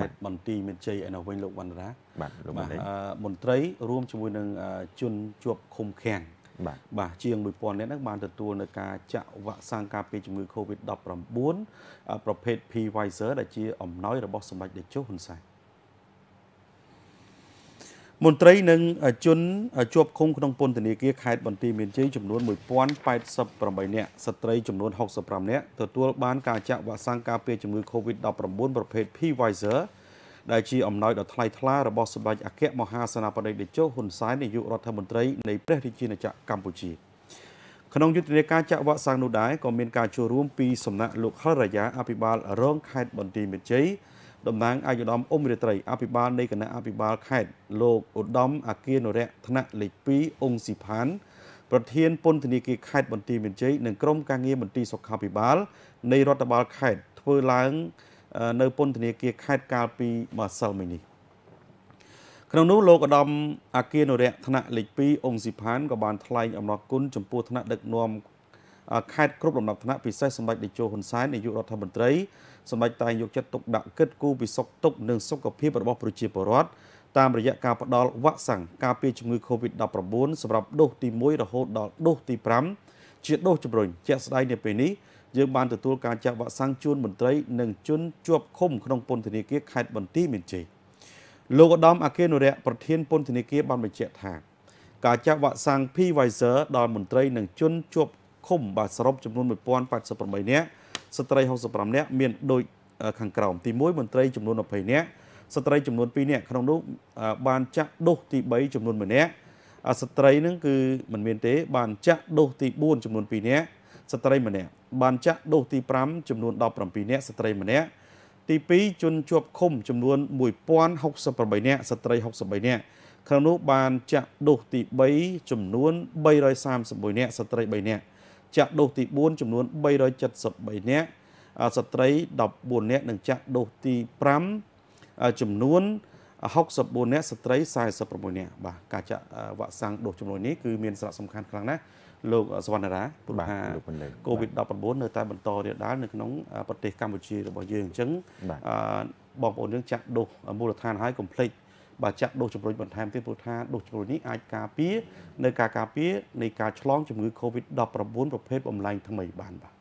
ខេត្តបន្ទាយមានជ័យឯនោះវិញលោកវណ្ណរាបាទលោកមន្ត្រីមន្ត្រីរួមជាមួយនឹងជនជាប់ឃុំឃាំងបាទបាទជាង1000នាក់ហ្នឹងបានទទួលនៅការចាក់វ៉ាក់សាំងការពារជំងឺ Covid-19 ប្រភេទ Pfizer ដែលជាអំណោយរបស់សម្ដេចតេជោហ៊ុនសែនមន្ត្រី និងជនជាប់ឃុំក្នុងពន្ធនាគារខេត្តបន្ទាយមានជ័យចំនួន1088នាក់ស្ត្រីចំនួន65នាក់ទទួលបានការចាក់វ៉ាក់សាំងការពារជំងឺ Covid-19 ប្រភេទ Pfizer ដែលជាអំណោយដ៏ថ្លៃថ្លារបស់សម្ដេចអគ្គមហាសេនាបតីតេជោហ៊ុនសែននាយករដ្ឋមន្ត្រីនៃព្រះរាជាណាចក្រកម្ពុជាក្នុងយុទ្ធនាការចាក់វ៉ាក់សាំងនោះដែរក៏មានការចូលរួមពីសំណាក់លោកហររាយាអភិបាលរងខេត្តបន្ទាយមានជ័យតំណាងអាយុធមអ៊ុំរាត្រីអភិបាលនៃគណៈអភិបាលខេត្តលោកឧត្តមអាគារនរៈថ្នាក់លេខ2អង្គស៊ីផាន ប្រធានពន្ធនាគារខេត្តបន្ទាយមានជ័យនិងក្រុមការងារមន្ទីរសុខាភិបាល នៃរដ្ឋបាលខេត្តធ្វើឡើង នៅពន្ធនាគារខេត្តកាលពីម្សិលមិញនេះក្នុងនោះលោកឧត្តមអាគារនរៈថ្នាក់លេខ2អង្គស៊ីផានក៏បានថ្លែងអំណរគុណចំពោះថ្នាក់ដឹកនាំខេត្តគ្រប់លំដាប់ថ្នាក់ពិសេសសម្ដេចតេជោហ៊ុនសែននាយករដ្ឋមន្ត្រីសម្ដេចតែងយកចិត្តទុកដាក់គិតគូរពីសុខទុក្ខនិងសុខភាពរបស់ប្រជាពលរដ្ឋតាមរយៈការផ្ដល់វ៉ាក់សាំងការពារជំងឺ Covid-19 សម្រាប់ដូសទី1រហូតដល់ដូសទី5ជាដូសជំរុញជាក់ស្ដែងនៅពេលនេះយើងបានទទួលការចាក់វ៉ាក់សាំងជូនមន្ត្រីនិងជនជាប់ឃុំក្នុងពន្ធនាគារខេត្តបន្ទាយមានជ័យលោកឧត្តមអគ្គនាយកប្រធានពន្ធនាគារបានបញ្ជាក់ថាការចាក់វ៉ាក់សាំង Pfizer ដល់មន្ត្រីនិងជនជាប់ឃុំបាទសរុបចំនួន1088នាក់ស្ត្រី65នាក់មានដូចខាងក្រោមទី1មន្ត្រីចំនួន20នាក់ស្ត្រីចំនួន2នាក់ក្នុងនោះបានចាក់ដុសទី3ចំនួន1នាក់ស្ត្រីនឹងគឺមិនមានទេបានចាក់ដុសទី4ចំនួន2នាក់ស្ត្រីម្នាក់បានចាក់ដុសទី5ចំនួន17នាក់ស្ត្រីម្នាក់ទី2ជនជាប់ឃុំចំនួន1068នាក់ស្ត្រី63នាក់ក្នុងនោះបានចាក់ដុសទី3ចំនួន331នាក់ស្ត្រី3នាក់ចាក់ដូសទី4ចំនួន373នាក់ស្ត្រី14នាក់និងចាក់ដូសទី5ចំនួន64នាក់ស្ត្រី46នាក់បាទការចាក់វ៉ាក់សាំងដូសចំនួននេះគឺមានសារៈសំខាន់ខ្លាំងណាស់លោកសវណ្ណរាព្រោះថា COVID-19 នៅតែបន្តរាលដាលនៅក្នុងប្រទេសកម្ពុជារបស់យើងអញ្ចឹងបងប្អូនយើងចាក់ដូសមូលដ្ឋានហើយកុំភ្លេចបើចាក់ដូសជំរុញបន្ថែមទៀតព្រោះថាដូសជំរុញនេះអាចការពារនៅការការពារនៃការឆ្លងជំងឺ Covid-19 ប្រភេទបំលែងថ្មីបានបាទ